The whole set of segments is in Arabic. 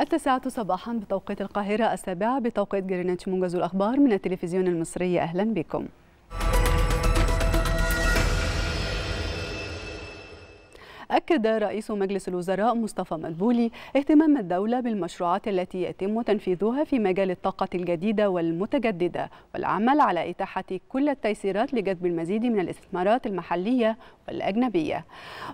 التاسعة صباحا بتوقيت القاهرة السابعة بتوقيت جرينتش منجز الأخبار من التلفزيون المصري أهلا بكم أكد رئيس مجلس الوزراء مصطفى مدبولي اهتمام الدولة بالمشروعات التي يتم تنفيذها في مجال الطاقة الجديدة والمتجددة والعمل على إتاحة كل التيسيرات لجذب المزيد من الاستثمارات المحلية والأجنبية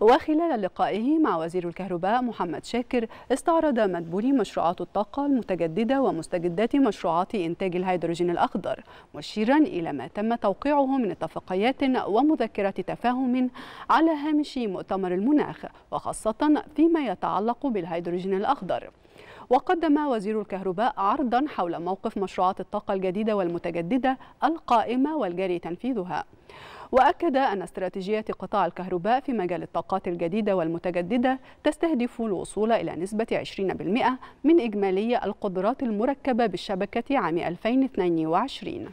وخلال لقائه مع وزير الكهرباء محمد شاكر استعرض مدبولي مشروعات الطاقة المتجددة ومستجدات مشروعات إنتاج الهيدروجين الأخضر مشيرا إلى ما تم توقيعه من اتفاقيات ومذكرات تفاهم على هامش مؤتمر المناخ المناخ وخاصة فيما يتعلق بالهيدروجين الأخضر وقدم وزير الكهرباء عرضا حول موقف مشروعات الطاقة الجديدة والمتجددة القائمة والجاري تنفيذها وأكد أن استراتيجية قطاع الكهرباء في مجال الطاقات الجديدة والمتجددة تستهدف الوصول إلى نسبة 20% من إجمالي القدرات المركبة بالشبكة عام 2022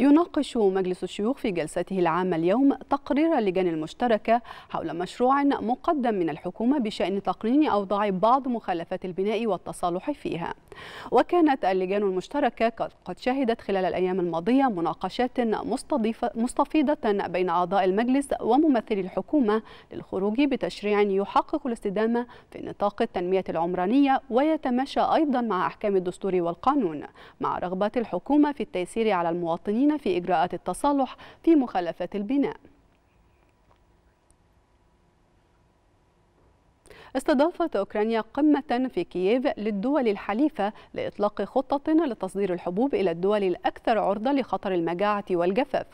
يناقش مجلس الشيوخ في جلسته العامة اليوم تقرير اللجان المشتركة حول مشروع مقدم من الحكومة بشأن تقنين أوضاع بعض مخالفات البناء والتصالح فيها وكانت اللجان المشتركة قد شهدت خلال الأيام الماضية مناقشات مستفيضة بين أعضاء المجلس وممثلي الحكومة للخروج بتشريع يحقق الاستدامة في نطاق التنمية العمرانية ويتماشى أيضا مع أحكام الدستور والقانون مع رغبة الحكومة في التيسير على المواطنين المواطنين في إجراءات التصالح في مخالفات البناء استضافت أوكرانيا قمة في كييف للدول الحليفة لإطلاق خطة لتصدير الحبوب إلى الدول الأكثر عرضة لخطر المجاعة والجفاف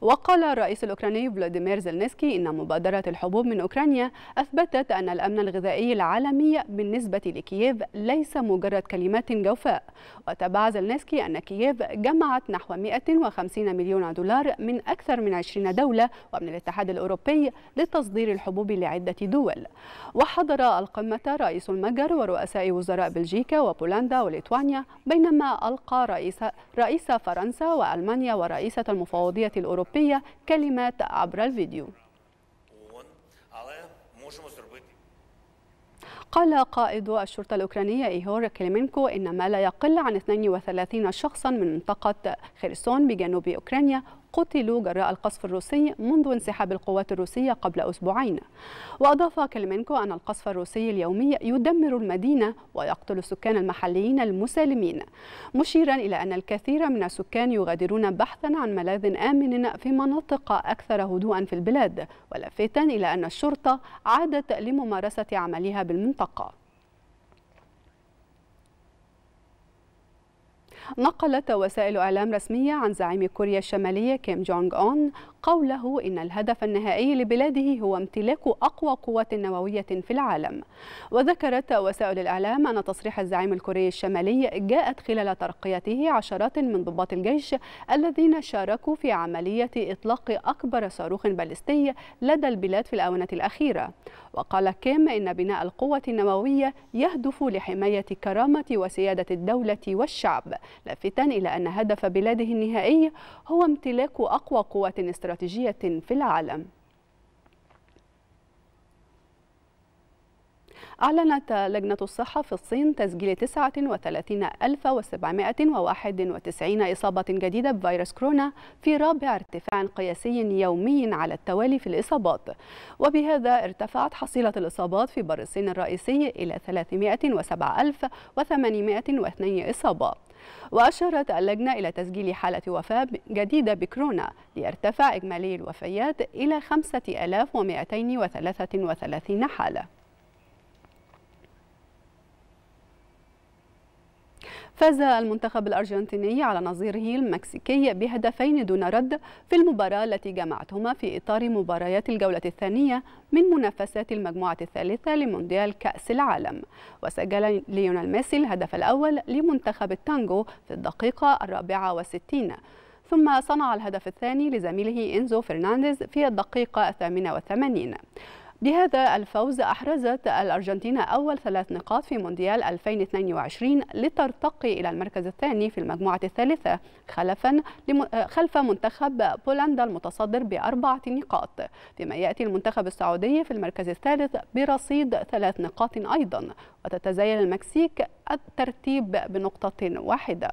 وقال الرئيس الأوكراني فلاديمير زلنسكي إن مبادرة الحبوب من أوكرانيا أثبتت أن الأمن الغذائي العالمي بالنسبة لكييف ليس مجرد كلمات جوفاء وتابع زلنسكي أن كييف جمعت نحو 150 مليون دولار من أكثر من 20 دولة ومن الاتحاد الأوروبي لتصدير الحبوب لعدة دول وحضر حضر القمة رئيس المجر ورؤساء وزراء بلجيكا وبولندا وليتوانيا بينما ألقى رئيس, رئيس فرنسا وألمانيا ورئيسة المفوضية الأوروبية كلمات عبر الفيديو قال قائد الشرطة الأوكرانية إيهور كليمينكو إن ما لا يقل عن 32 شخصا من منطقة خيرسون بجنوب أوكرانيا قتلوا جراء القصف الروسي منذ انسحاب القوات الروسية قبل أسبوعين وأضاف كلمنكو أن القصف الروسي اليومي يدمر المدينة ويقتل السكان المحليين المسالمين مشيرا إلى أن الكثير من السكان يغادرون بحثا عن ملاذ آمن في مناطق أكثر هدوءا في البلاد ولافتا إلى أن الشرطة عادت لممارسة عملها بالمنطقة نقلت وسائل إعلام رسمية عن زعيم كوريا الشمالية كيم جونغ أون قوله إن الهدف النهائي لبلاده هو امتلاك أقوى قوات نووية في العالم وذكرت وسائل الإعلام أن تصريح الزعيم الكوري الشمالي جاءت خلال ترقيته عشرات من ضباط الجيش الذين شاركوا في عملية إطلاق أكبر صاروخ باليستي لدى البلاد في الآونة الأخيرة وقال كيم إن بناء القوة النووية يهدف لحماية كرامة وسيادة الدولة والشعب لافتا إلى أن هدف بلاده النهائي هو امتلاك أقوى قوة استراتيجية في العالم أعلنت لجنة الصحة في الصين تسجيل 39791 إصابة جديدة بفيروس كورونا في رابع ارتفاع قياسي يومي على التوالي في الإصابات وبهذا ارتفعت حصيلة الإصابات في بر الصين الرئيسي إلى 307802 إصابة وأشارت اللجنة إلى تسجيل حالة وفاة جديدة بكورونا ليرتفع إجمالي الوفيات إلى 5233 حالة فاز المنتخب الأرجنتيني على نظيره المكسيكي بهدفين دون رد في المباراة التي جمعتهما في إطار مباريات الجولة الثانية من منافسات المجموعة الثالثة لمونديال كأس العالم وسجل ليونال ميسي الهدف الأول لمنتخب التانجو في الدقيقة الرابعة والستين ثم صنع الهدف الثاني لزميله إنزو فرنانديز في الدقيقة الثامنة والثمانين بهذا الفوز أحرزت الأرجنتين أول ثلاث نقاط في مونديال 2022 لترتقي إلى المركز الثاني في المجموعة الثالثة خلفا خلف منتخب بولندا المتصدر بأربعة نقاط فيما يأتي المنتخب السعودي في المركز الثالث برصيد ثلاث نقاط أيضا وتتزايل المكسيك الترتيب بنقطة واحدة